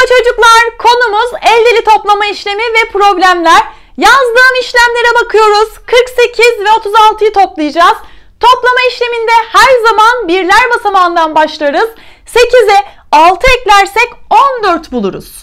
Merhaba çocuklar. Konumuz elleli toplama işlemi ve problemler. Yazdığım işlemlere bakıyoruz. 48 ve 36'yı toplayacağız. Toplama işleminde her zaman birler basamağından başlarız. 8'e 6 eklersek 14 buluruz.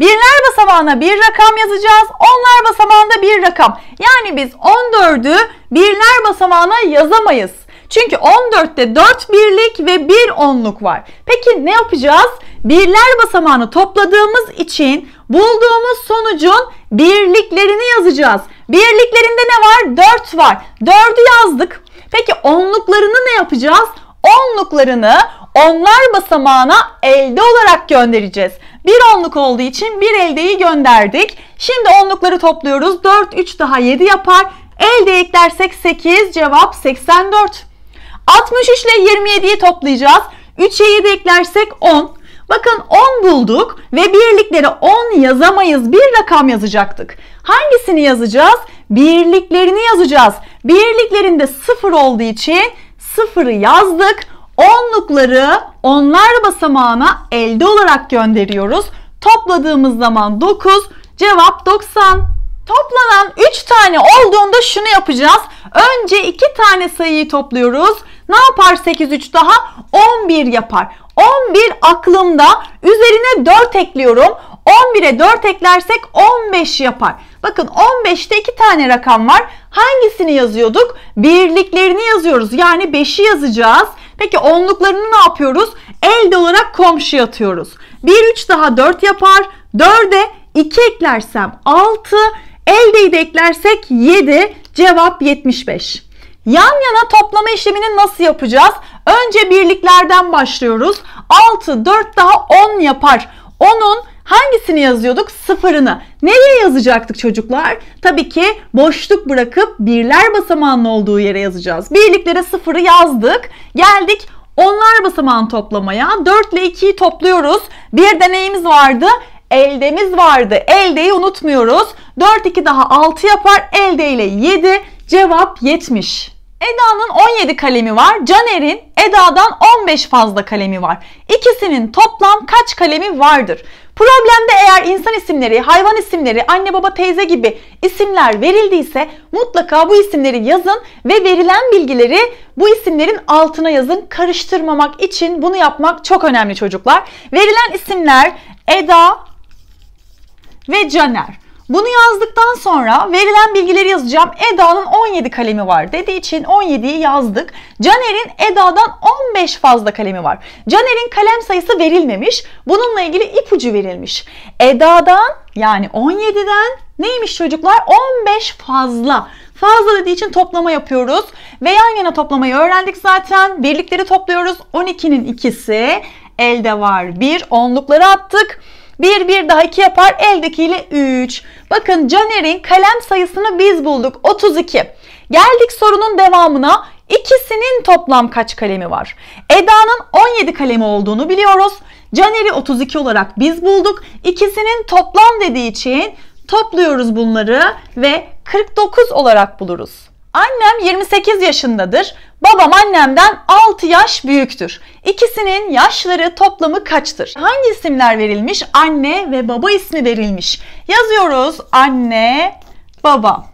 Birler basamağına bir rakam yazacağız. Onlar basamağında bir rakam. Yani biz 14'ü birler basamağına yazamayız. Çünkü 14'te 4 birlik ve 1 onluk var. Peki ne yapacağız? Birler basamağını topladığımız için bulduğumuz sonucun birliklerini yazacağız. Birliklerinde ne var? 4 var. 4'ü yazdık. Peki onluklarını ne yapacağız? Onluklarını onlar basamağına elde olarak göndereceğiz. Bir onluk olduğu için bir eldeyi gönderdik. Şimdi onlukları topluyoruz. 4, 3 daha 7 yapar. Elde eklersek 8 cevap 84. 63 ile 27'yi toplayacağız. 3'e 7 eklersek 10. Bakın 10 bulduk ve birlikleri 10 yazamayız. Bir rakam yazacaktık. Hangisini yazacağız? Birliklerini yazacağız. Birliklerinde 0 olduğu için 0'ı yazdık. Onlukları onlar basamağına elde olarak gönderiyoruz. Topladığımız zaman 9, cevap 90. Toplanan 3 tane olduğunda şunu yapacağız. Önce 2 tane sayıyı topluyoruz. Ne yapar 8 3 daha? 11 yapar. 11 aklımda üzerine 4 ekliyorum. 11'e 4 eklersek 15 yapar. Bakın 15'te 2 tane rakam var. Hangisini yazıyorduk? Birliklerini yazıyoruz. Yani 5'i yazacağız. Peki onluklarını ne yapıyoruz? Elde olarak komşuya atıyoruz. 1 3 daha 4 yapar. 4'e 2 eklersem 6. Eldeyi de eklersek 7. Cevap 75. Yan yana toplama işlemini nasıl yapacağız? Önce birliklerden başlıyoruz. 6, 4 daha 10 yapar. 10'un hangisini yazıyorduk? Sıfırını. Nereye yazacaktık çocuklar? Tabii ki boşluk bırakıp birler basamağının olduğu yere yazacağız. Birliklere sıfırı yazdık. Geldik onlar basamağını toplamaya. 4 ile 2'yi topluyoruz. Bir deneyimiz vardı. Eldemiz vardı. Eldeyi unutmuyoruz. 4 2 daha 6 yapar. Elde ile 7. Cevap 70. Eda'nın 17 kalemi var. Caner'in Eda'dan 15 fazla kalemi var. İkisinin toplam kaç kalemi vardır? Problemde eğer insan isimleri, hayvan isimleri, anne baba teyze gibi isimler verildiyse mutlaka bu isimleri yazın ve verilen bilgileri bu isimlerin altına yazın. Karıştırmamak için bunu yapmak çok önemli çocuklar. Verilen isimler Eda ve Caner. Bunu yazdıktan sonra verilen bilgileri yazacağım. Eda'nın 17 kalemi var dediği için 17'yi yazdık. Caner'in Eda'dan 15 fazla kalemi var. Caner'in kalem sayısı verilmemiş. Bununla ilgili ipucu verilmiş. Eda'dan yani 17'den neymiş çocuklar? 15 fazla. Fazla dediği için toplama yapıyoruz. Ve yan yana toplamayı öğrendik zaten. Birlikleri topluyoruz. 12'nin ikisi elde var. Bir onlukları attık. 1 1 daha 2 yapar. Eldekiyle 3. Bakın Caner'in kalem sayısını biz bulduk. 32. Geldik sorunun devamına. İkisinin toplam kaç kalemi var? Eda'nın 17 kalemi olduğunu biliyoruz. Caner'i 32 olarak biz bulduk. İkisinin toplam dediği için topluyoruz bunları ve 49 olarak buluruz. Annem 28 yaşındadır. Babam annemden 6 yaş büyüktür. İkisinin yaşları toplamı kaçtır? Hangi isimler verilmiş? Anne ve baba ismi verilmiş. Yazıyoruz anne, baba.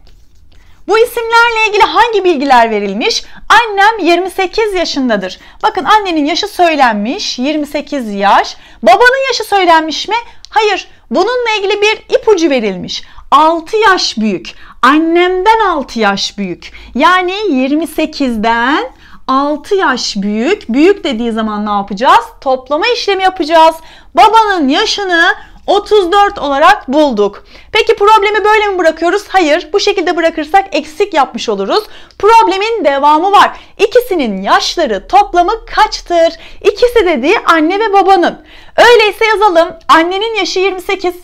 Bu isimlerle ilgili hangi bilgiler verilmiş? Annem 28 yaşındadır. Bakın annenin yaşı söylenmiş 28 yaş. Babanın yaşı söylenmiş mi? Hayır. Bununla ilgili bir ipucu verilmiş. 6 yaş büyük. Annemden 6 yaş büyük. Yani 28'den 6 yaş büyük. Büyük dediği zaman ne yapacağız? Toplama işlemi yapacağız. Babanın yaşını 34 olarak bulduk. Peki problemi böyle mi bırakıyoruz? Hayır. Bu şekilde bırakırsak eksik yapmış oluruz. Problemin devamı var. İkisinin yaşları toplamı kaçtır? İkisi dediği anne ve babanın. Öyleyse yazalım. Annenin yaşı 28,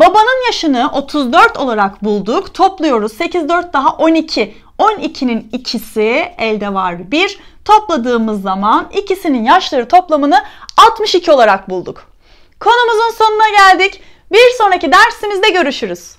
Babanın yaşını 34 olarak bulduk. Topluyoruz. 8 4 daha 12. 12'nin ikisi elde var 1. Topladığımız zaman ikisinin yaşları toplamını 62 olarak bulduk. Konumuzun sonuna geldik. Bir sonraki dersimizde görüşürüz.